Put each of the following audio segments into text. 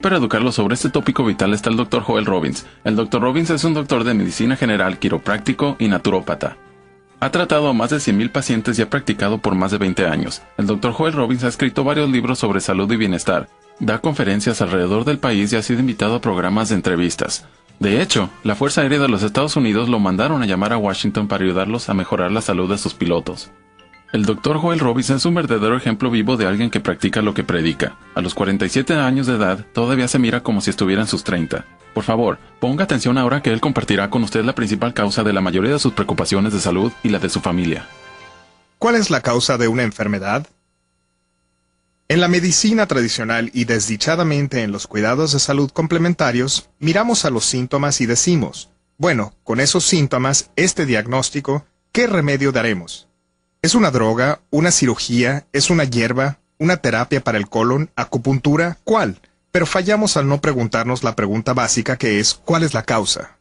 Para educarlos sobre este tópico vital está el Dr. Joel Robbins. El Dr. Robbins es un doctor de medicina general, quiropráctico y naturópata. Ha tratado a más de 100.000 pacientes y ha practicado por más de 20 años. El Dr. Joel Robbins ha escrito varios libros sobre salud y bienestar, da conferencias alrededor del país y ha sido invitado a programas de entrevistas. De hecho, la Fuerza Aérea de los Estados Unidos lo mandaron a llamar a Washington para ayudarlos a mejorar la salud de sus pilotos. El doctor Joel Robinson es un verdadero ejemplo vivo de alguien que practica lo que predica. A los 47 años de edad, todavía se mira como si estuviera en sus 30. Por favor, ponga atención ahora que él compartirá con usted la principal causa de la mayoría de sus preocupaciones de salud y la de su familia. ¿Cuál es la causa de una enfermedad? En la medicina tradicional y desdichadamente en los cuidados de salud complementarios, miramos a los síntomas y decimos, bueno, con esos síntomas, este diagnóstico, ¿qué remedio daremos? ¿Es una droga? ¿Una cirugía? ¿Es una hierba? ¿Una terapia para el colon? ¿Acupuntura? ¿Cuál? Pero fallamos al no preguntarnos la pregunta básica que es ¿cuál es la causa?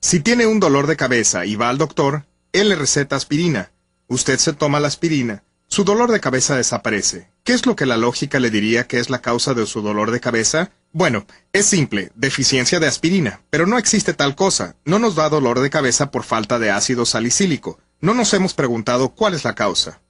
Si tiene un dolor de cabeza y va al doctor, él le receta aspirina. Usted se toma la aspirina su dolor de cabeza desaparece. ¿Qué es lo que la lógica le diría que es la causa de su dolor de cabeza? Bueno, es simple, deficiencia de aspirina, pero no existe tal cosa. No nos da dolor de cabeza por falta de ácido salicílico. No nos hemos preguntado cuál es la causa.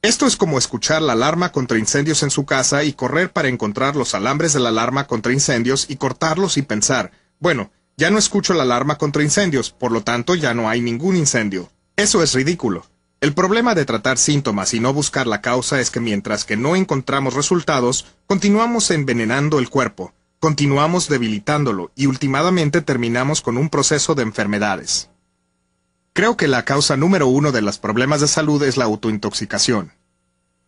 Esto es como escuchar la alarma contra incendios en su casa y correr para encontrar los alambres de la alarma contra incendios y cortarlos y pensar, bueno, ya no escucho la alarma contra incendios, por lo tanto ya no hay ningún incendio. Eso es ridículo. El problema de tratar síntomas y no buscar la causa es que mientras que no encontramos resultados, continuamos envenenando el cuerpo, continuamos debilitándolo y últimamente terminamos con un proceso de enfermedades. Creo que la causa número uno de los problemas de salud es la autointoxicación.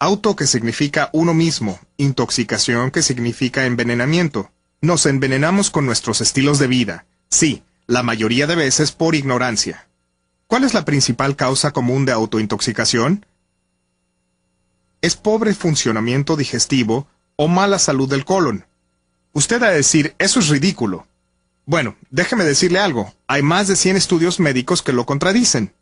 Auto que significa uno mismo, intoxicación que significa envenenamiento. Nos envenenamos con nuestros estilos de vida, sí, la mayoría de veces por ignorancia. ¿Cuál es la principal causa común de autointoxicación? Es pobre funcionamiento digestivo o mala salud del colon. Usted va a decir, eso es ridículo. Bueno, déjeme decirle algo, hay más de 100 estudios médicos que lo contradicen.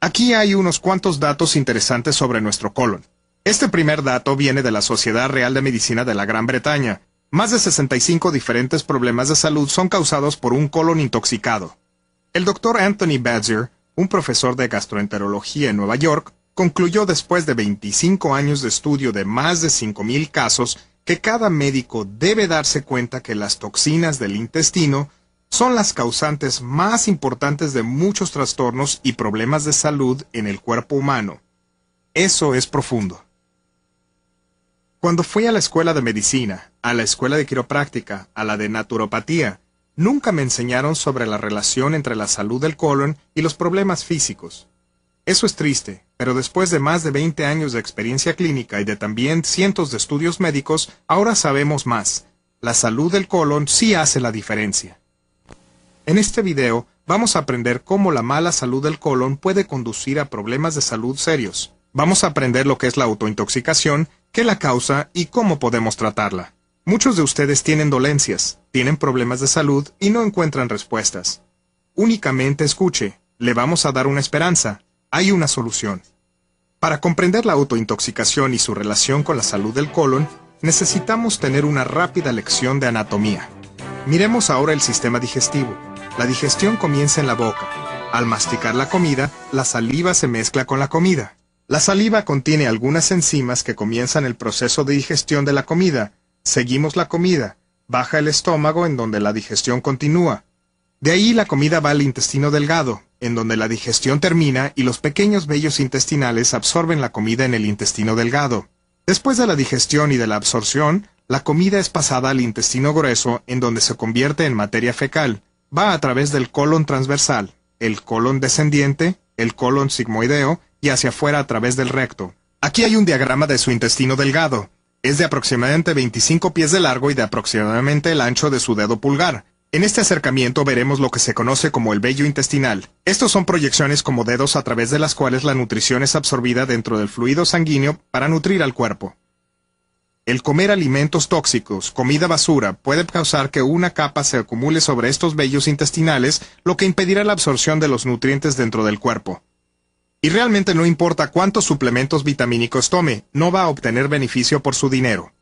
Aquí hay unos cuantos datos interesantes sobre nuestro colon. Este primer dato viene de la Sociedad Real de Medicina de la Gran Bretaña. Más de 65 diferentes problemas de salud son causados por un colon intoxicado. El doctor Anthony Badger un profesor de gastroenterología en Nueva York, concluyó después de 25 años de estudio de más de 5.000 casos que cada médico debe darse cuenta que las toxinas del intestino son las causantes más importantes de muchos trastornos y problemas de salud en el cuerpo humano. Eso es profundo. Cuando fui a la escuela de medicina, a la escuela de quiropráctica, a la de naturopatía, Nunca me enseñaron sobre la relación entre la salud del colon y los problemas físicos. Eso es triste, pero después de más de 20 años de experiencia clínica y de también cientos de estudios médicos, ahora sabemos más. La salud del colon sí hace la diferencia. En este video vamos a aprender cómo la mala salud del colon puede conducir a problemas de salud serios. Vamos a aprender lo que es la autointoxicación, qué la causa y cómo podemos tratarla. Muchos de ustedes tienen dolencias, tienen problemas de salud y no encuentran respuestas. Únicamente escuche, le vamos a dar una esperanza, hay una solución. Para comprender la autointoxicación y su relación con la salud del colon, necesitamos tener una rápida lección de anatomía. Miremos ahora el sistema digestivo. La digestión comienza en la boca. Al masticar la comida, la saliva se mezcla con la comida. La saliva contiene algunas enzimas que comienzan el proceso de digestión de la comida. Seguimos la comida, baja el estómago en donde la digestión continúa. De ahí la comida va al intestino delgado, en donde la digestión termina y los pequeños vellos intestinales absorben la comida en el intestino delgado. Después de la digestión y de la absorción, la comida es pasada al intestino grueso, en donde se convierte en materia fecal. Va a través del colon transversal, el colon descendiente, el colon sigmoideo y hacia afuera a través del recto. Aquí hay un diagrama de su intestino delgado. Es de aproximadamente 25 pies de largo y de aproximadamente el ancho de su dedo pulgar. En este acercamiento veremos lo que se conoce como el vello intestinal. Estos son proyecciones como dedos a través de las cuales la nutrición es absorbida dentro del fluido sanguíneo para nutrir al cuerpo. El comer alimentos tóxicos, comida basura, puede causar que una capa se acumule sobre estos vellos intestinales, lo que impedirá la absorción de los nutrientes dentro del cuerpo. Y realmente no importa cuántos suplementos vitamínicos tome, no va a obtener beneficio por su dinero.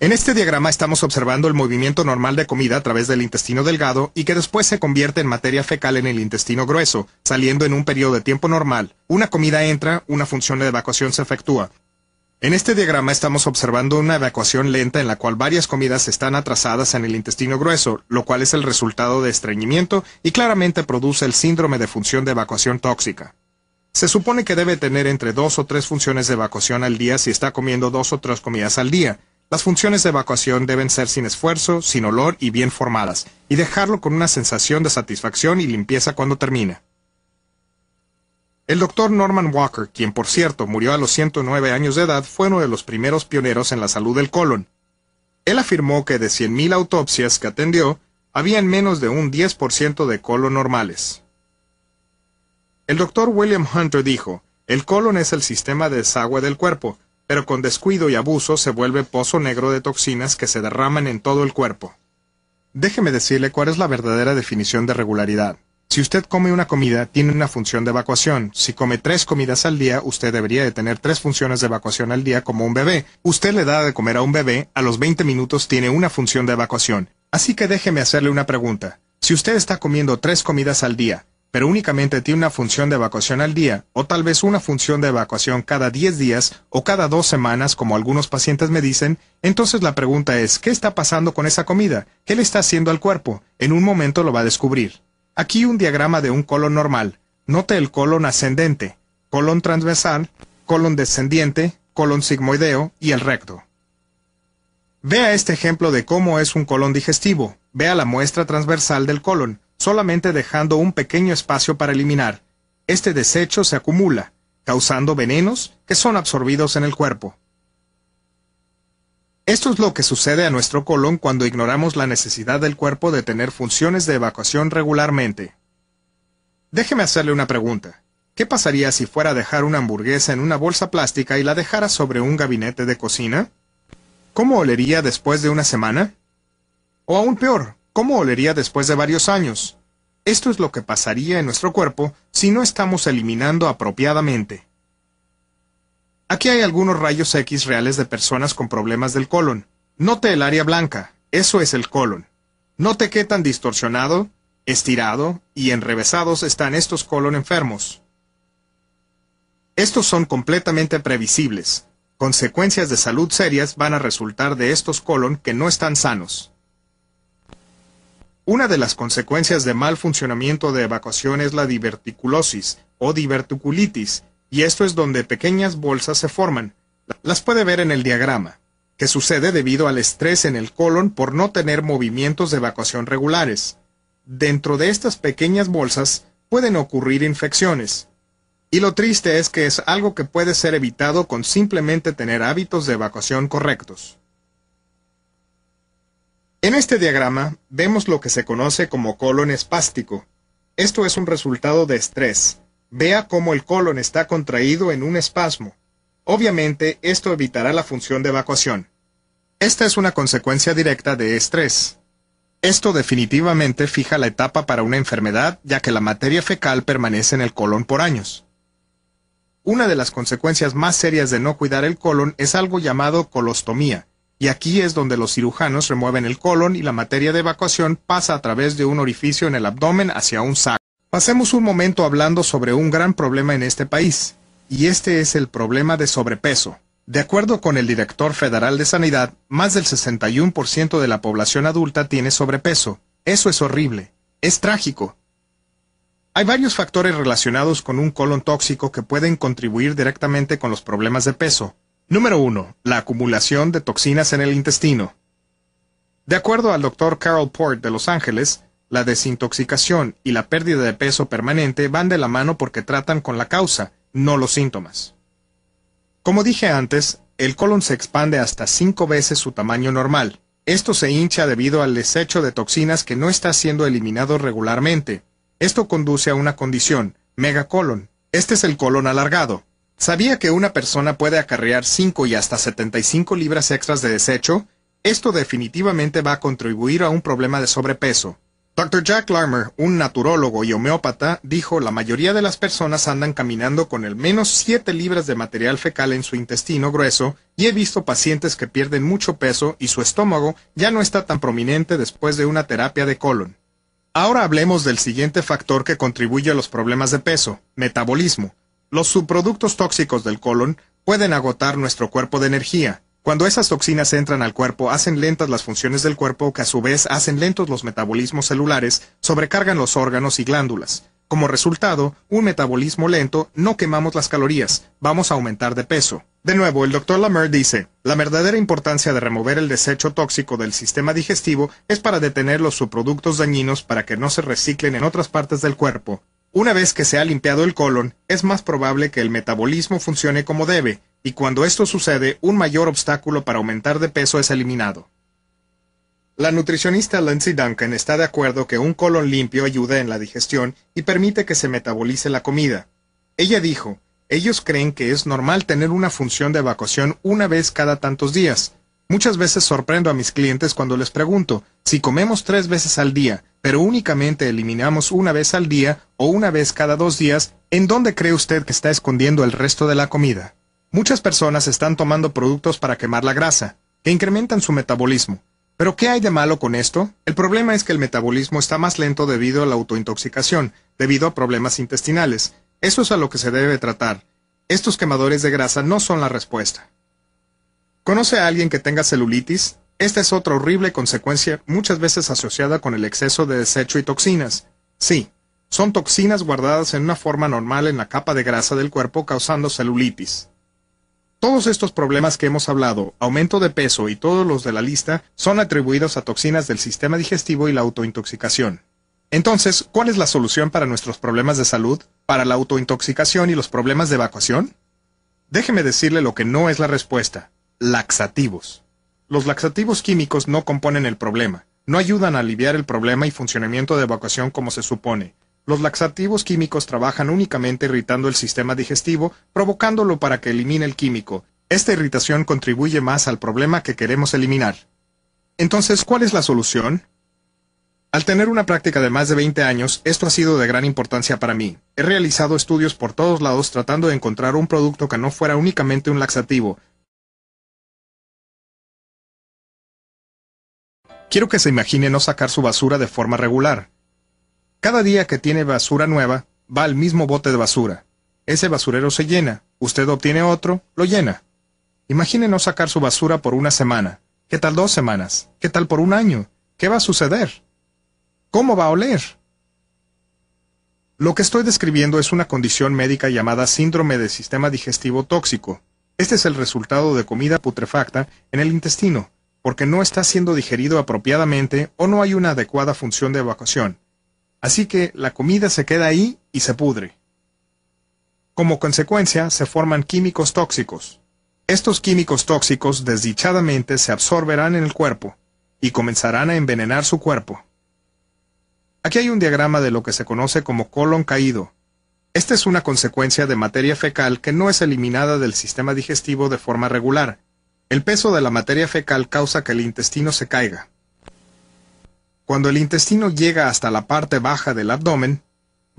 En este diagrama estamos observando el movimiento normal de comida a través del intestino delgado y que después se convierte en materia fecal en el intestino grueso, saliendo en un periodo de tiempo normal. Una comida entra, una función de evacuación se efectúa, en este diagrama estamos observando una evacuación lenta en la cual varias comidas están atrasadas en el intestino grueso, lo cual es el resultado de estreñimiento y claramente produce el síndrome de función de evacuación tóxica. Se supone que debe tener entre dos o tres funciones de evacuación al día si está comiendo dos o tres comidas al día. Las funciones de evacuación deben ser sin esfuerzo, sin olor y bien formadas, y dejarlo con una sensación de satisfacción y limpieza cuando termina. El doctor Norman Walker, quien por cierto murió a los 109 años de edad, fue uno de los primeros pioneros en la salud del colon. Él afirmó que de 100.000 autopsias que atendió, habían menos de un 10% de colon normales. El doctor William Hunter dijo, el colon es el sistema de desagüe del cuerpo, pero con descuido y abuso se vuelve pozo negro de toxinas que se derraman en todo el cuerpo. Déjeme decirle cuál es la verdadera definición de regularidad. Si usted come una comida, tiene una función de evacuación. Si come tres comidas al día, usted debería de tener tres funciones de evacuación al día como un bebé. Usted le da de comer a un bebé, a los 20 minutos tiene una función de evacuación. Así que déjeme hacerle una pregunta. Si usted está comiendo tres comidas al día, pero únicamente tiene una función de evacuación al día, o tal vez una función de evacuación cada 10 días o cada dos semanas, como algunos pacientes me dicen, entonces la pregunta es, ¿qué está pasando con esa comida? ¿Qué le está haciendo al cuerpo? En un momento lo va a descubrir. Aquí un diagrama de un colon normal. Note el colon ascendente, colon transversal, colon descendiente, colon sigmoideo y el recto. Vea este ejemplo de cómo es un colon digestivo. Vea la muestra transversal del colon, solamente dejando un pequeño espacio para eliminar. Este desecho se acumula, causando venenos que son absorbidos en el cuerpo. Esto es lo que sucede a nuestro colon cuando ignoramos la necesidad del cuerpo de tener funciones de evacuación regularmente. Déjeme hacerle una pregunta. ¿Qué pasaría si fuera a dejar una hamburguesa en una bolsa plástica y la dejara sobre un gabinete de cocina? ¿Cómo olería después de una semana? O aún peor, ¿cómo olería después de varios años? Esto es lo que pasaría en nuestro cuerpo si no estamos eliminando apropiadamente. Aquí hay algunos rayos X reales de personas con problemas del colon. Note el área blanca, eso es el colon. Note qué tan distorsionado, estirado y enrevesados están estos colon enfermos. Estos son completamente previsibles. Consecuencias de salud serias van a resultar de estos colon que no están sanos. Una de las consecuencias de mal funcionamiento de evacuación es la diverticulosis o diverticulitis, y esto es donde pequeñas bolsas se forman. Las puede ver en el diagrama, que sucede debido al estrés en el colon por no tener movimientos de evacuación regulares. Dentro de estas pequeñas bolsas pueden ocurrir infecciones. Y lo triste es que es algo que puede ser evitado con simplemente tener hábitos de evacuación correctos. En este diagrama vemos lo que se conoce como colon espástico. Esto es un resultado de estrés, Vea cómo el colon está contraído en un espasmo. Obviamente, esto evitará la función de evacuación. Esta es una consecuencia directa de estrés. Esto definitivamente fija la etapa para una enfermedad, ya que la materia fecal permanece en el colon por años. Una de las consecuencias más serias de no cuidar el colon es algo llamado colostomía, y aquí es donde los cirujanos remueven el colon y la materia de evacuación pasa a través de un orificio en el abdomen hacia un saco. Pasemos un momento hablando sobre un gran problema en este país, y este es el problema de sobrepeso. De acuerdo con el director federal de Sanidad, más del 61% de la población adulta tiene sobrepeso. Eso es horrible. Es trágico. Hay varios factores relacionados con un colon tóxico que pueden contribuir directamente con los problemas de peso. Número 1. La acumulación de toxinas en el intestino. De acuerdo al doctor Carol Port de Los Ángeles, la desintoxicación y la pérdida de peso permanente van de la mano porque tratan con la causa, no los síntomas. Como dije antes, el colon se expande hasta cinco veces su tamaño normal. Esto se hincha debido al desecho de toxinas que no está siendo eliminado regularmente. Esto conduce a una condición, megacolon. Este es el colon alargado. ¿Sabía que una persona puede acarrear 5 y hasta 75 libras extras de desecho? Esto definitivamente va a contribuir a un problema de sobrepeso. Dr. Jack Larmer, un naturólogo y homeópata, dijo la mayoría de las personas andan caminando con al menos 7 libras de material fecal en su intestino grueso y he visto pacientes que pierden mucho peso y su estómago ya no está tan prominente después de una terapia de colon. Ahora hablemos del siguiente factor que contribuye a los problemas de peso, metabolismo. Los subproductos tóxicos del colon pueden agotar nuestro cuerpo de energía, cuando esas toxinas entran al cuerpo, hacen lentas las funciones del cuerpo, que a su vez hacen lentos los metabolismos celulares, sobrecargan los órganos y glándulas. Como resultado, un metabolismo lento, no quemamos las calorías, vamos a aumentar de peso. De nuevo, el doctor Lamer dice, la verdadera importancia de remover el desecho tóxico del sistema digestivo es para detener los subproductos dañinos para que no se reciclen en otras partes del cuerpo. Una vez que se ha limpiado el colon, es más probable que el metabolismo funcione como debe, y cuando esto sucede, un mayor obstáculo para aumentar de peso es eliminado. La nutricionista Lindsay Duncan está de acuerdo que un colon limpio ayuda en la digestión y permite que se metabolice la comida. Ella dijo, ellos creen que es normal tener una función de evacuación una vez cada tantos días. Muchas veces sorprendo a mis clientes cuando les pregunto, si comemos tres veces al día, pero únicamente eliminamos una vez al día o una vez cada dos días, ¿en dónde cree usted que está escondiendo el resto de la comida? Muchas personas están tomando productos para quemar la grasa, que incrementan su metabolismo. ¿Pero qué hay de malo con esto? El problema es que el metabolismo está más lento debido a la autointoxicación, debido a problemas intestinales. Eso es a lo que se debe tratar. Estos quemadores de grasa no son la respuesta. ¿Conoce a alguien que tenga celulitis? Esta es otra horrible consecuencia muchas veces asociada con el exceso de desecho y toxinas. Sí, son toxinas guardadas en una forma normal en la capa de grasa del cuerpo causando celulitis. Todos estos problemas que hemos hablado, aumento de peso y todos los de la lista, son atribuidos a toxinas del sistema digestivo y la autointoxicación. Entonces, ¿cuál es la solución para nuestros problemas de salud, para la autointoxicación y los problemas de evacuación? Déjeme decirle lo que no es la respuesta. Laxativos. Los laxativos químicos no componen el problema, no ayudan a aliviar el problema y funcionamiento de evacuación como se supone, los laxativos químicos trabajan únicamente irritando el sistema digestivo, provocándolo para que elimine el químico. Esta irritación contribuye más al problema que queremos eliminar. Entonces, ¿cuál es la solución? Al tener una práctica de más de 20 años, esto ha sido de gran importancia para mí. He realizado estudios por todos lados tratando de encontrar un producto que no fuera únicamente un laxativo. Quiero que se imagine no sacar su basura de forma regular, cada día que tiene basura nueva, va al mismo bote de basura. Ese basurero se llena, usted obtiene otro, lo llena. no sacar su basura por una semana. ¿Qué tal dos semanas? ¿Qué tal por un año? ¿Qué va a suceder? ¿Cómo va a oler? Lo que estoy describiendo es una condición médica llamada síndrome de sistema digestivo tóxico. Este es el resultado de comida putrefacta en el intestino, porque no está siendo digerido apropiadamente o no hay una adecuada función de evacuación. Así que la comida se queda ahí y se pudre. Como consecuencia, se forman químicos tóxicos. Estos químicos tóxicos desdichadamente se absorberán en el cuerpo y comenzarán a envenenar su cuerpo. Aquí hay un diagrama de lo que se conoce como colon caído. Esta es una consecuencia de materia fecal que no es eliminada del sistema digestivo de forma regular. El peso de la materia fecal causa que el intestino se caiga. Cuando el intestino llega hasta la parte baja del abdomen,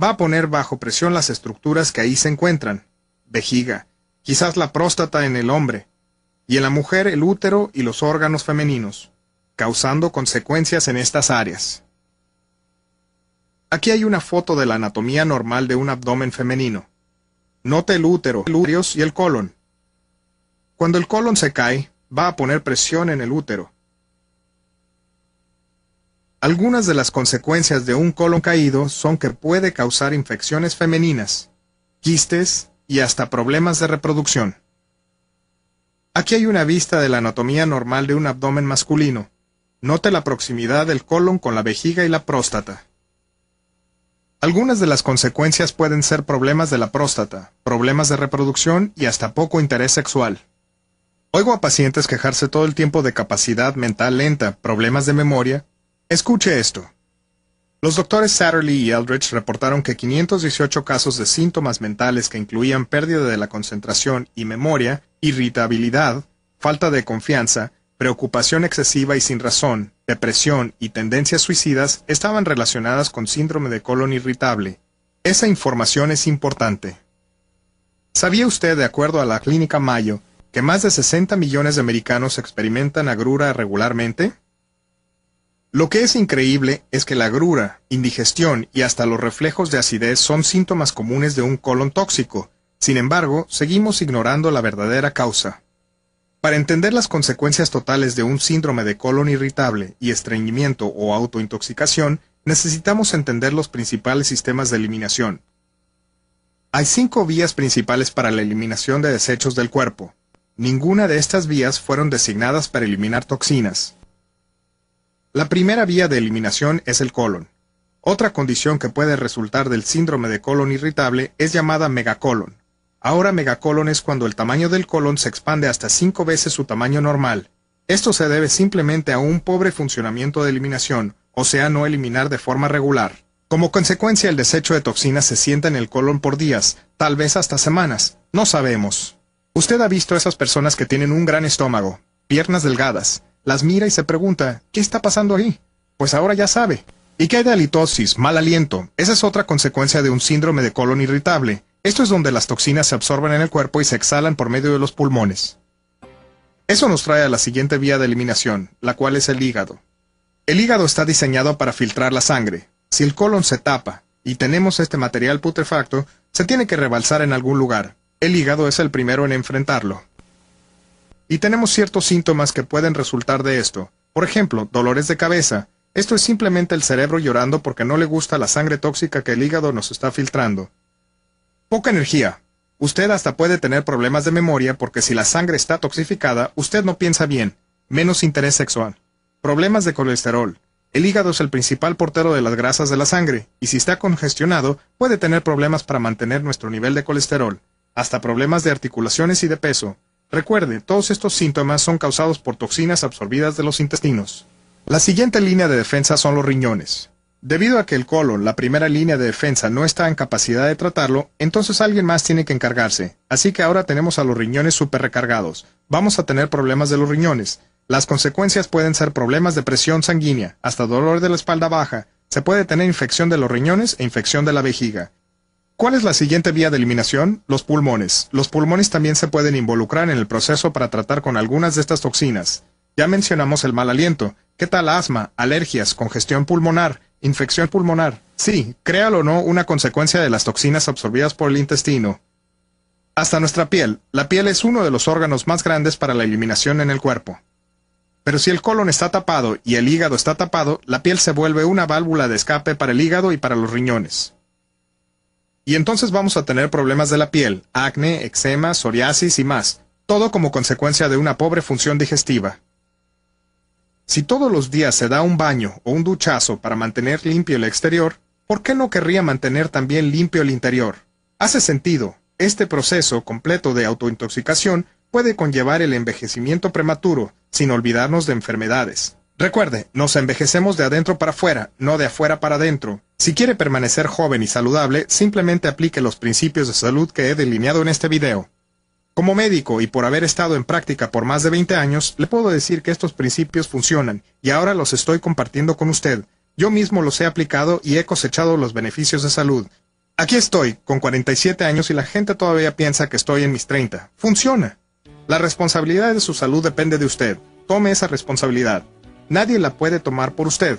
va a poner bajo presión las estructuras que ahí se encuentran, vejiga, quizás la próstata en el hombre, y en la mujer el útero y los órganos femeninos, causando consecuencias en estas áreas. Aquí hay una foto de la anatomía normal de un abdomen femenino. Note el útero, el útero y el colon. Cuando el colon se cae, va a poner presión en el útero, algunas de las consecuencias de un colon caído son que puede causar infecciones femeninas, quistes y hasta problemas de reproducción. Aquí hay una vista de la anatomía normal de un abdomen masculino. Note la proximidad del colon con la vejiga y la próstata. Algunas de las consecuencias pueden ser problemas de la próstata, problemas de reproducción y hasta poco interés sexual. Oigo a pacientes quejarse todo el tiempo de capacidad mental lenta, problemas de memoria, Escuche esto. Los doctores Satterley y Eldridge reportaron que 518 casos de síntomas mentales que incluían pérdida de la concentración y memoria, irritabilidad, falta de confianza, preocupación excesiva y sin razón, depresión y tendencias suicidas estaban relacionadas con síndrome de colon irritable. Esa información es importante. ¿Sabía usted, de acuerdo a la Clínica Mayo, que más de 60 millones de americanos experimentan agrura regularmente? Lo que es increíble es que la grura, indigestión y hasta los reflejos de acidez son síntomas comunes de un colon tóxico. Sin embargo, seguimos ignorando la verdadera causa. Para entender las consecuencias totales de un síndrome de colon irritable y estreñimiento o autointoxicación, necesitamos entender los principales sistemas de eliminación. Hay cinco vías principales para la eliminación de desechos del cuerpo. Ninguna de estas vías fueron designadas para eliminar toxinas. La primera vía de eliminación es el colon. Otra condición que puede resultar del síndrome de colon irritable es llamada megacolon. Ahora megacolon es cuando el tamaño del colon se expande hasta cinco veces su tamaño normal. Esto se debe simplemente a un pobre funcionamiento de eliminación, o sea, no eliminar de forma regular. Como consecuencia, el desecho de toxinas se sienta en el colon por días, tal vez hasta semanas. No sabemos. Usted ha visto a esas personas que tienen un gran estómago, piernas delgadas, las mira y se pregunta, ¿qué está pasando ahí? Pues ahora ya sabe. ¿Y qué hay de halitosis, mal aliento? Esa es otra consecuencia de un síndrome de colon irritable. Esto es donde las toxinas se absorben en el cuerpo y se exhalan por medio de los pulmones. Eso nos trae a la siguiente vía de eliminación, la cual es el hígado. El hígado está diseñado para filtrar la sangre. Si el colon se tapa y tenemos este material putrefacto, se tiene que rebalsar en algún lugar. El hígado es el primero en enfrentarlo. Y tenemos ciertos síntomas que pueden resultar de esto. Por ejemplo, dolores de cabeza. Esto es simplemente el cerebro llorando porque no le gusta la sangre tóxica que el hígado nos está filtrando. Poca energía. Usted hasta puede tener problemas de memoria porque si la sangre está toxificada, usted no piensa bien. Menos interés sexual. Problemas de colesterol. El hígado es el principal portero de las grasas de la sangre, y si está congestionado, puede tener problemas para mantener nuestro nivel de colesterol, hasta problemas de articulaciones y de peso, Recuerde, todos estos síntomas son causados por toxinas absorbidas de los intestinos. La siguiente línea de defensa son los riñones. Debido a que el colon, la primera línea de defensa, no está en capacidad de tratarlo, entonces alguien más tiene que encargarse. Así que ahora tenemos a los riñones superrecargados. Vamos a tener problemas de los riñones. Las consecuencias pueden ser problemas de presión sanguínea, hasta dolor de la espalda baja. Se puede tener infección de los riñones e infección de la vejiga. ¿Cuál es la siguiente vía de eliminación? Los pulmones. Los pulmones también se pueden involucrar en el proceso para tratar con algunas de estas toxinas. Ya mencionamos el mal aliento. ¿Qué tal asma, alergias, congestión pulmonar, infección pulmonar? Sí, créalo o no, una consecuencia de las toxinas absorbidas por el intestino. Hasta nuestra piel. La piel es uno de los órganos más grandes para la eliminación en el cuerpo. Pero si el colon está tapado y el hígado está tapado, la piel se vuelve una válvula de escape para el hígado y para los riñones. Y entonces vamos a tener problemas de la piel, acné, eczema, psoriasis y más, todo como consecuencia de una pobre función digestiva. Si todos los días se da un baño o un duchazo para mantener limpio el exterior, ¿por qué no querría mantener también limpio el interior? Hace sentido, este proceso completo de autointoxicación puede conllevar el envejecimiento prematuro, sin olvidarnos de enfermedades. Recuerde, nos envejecemos de adentro para afuera, no de afuera para adentro. Si quiere permanecer joven y saludable, simplemente aplique los principios de salud que he delineado en este video. Como médico y por haber estado en práctica por más de 20 años, le puedo decir que estos principios funcionan y ahora los estoy compartiendo con usted. Yo mismo los he aplicado y he cosechado los beneficios de salud. Aquí estoy, con 47 años y la gente todavía piensa que estoy en mis 30. Funciona. La responsabilidad de su salud depende de usted. Tome esa responsabilidad. Nadie la puede tomar por usted.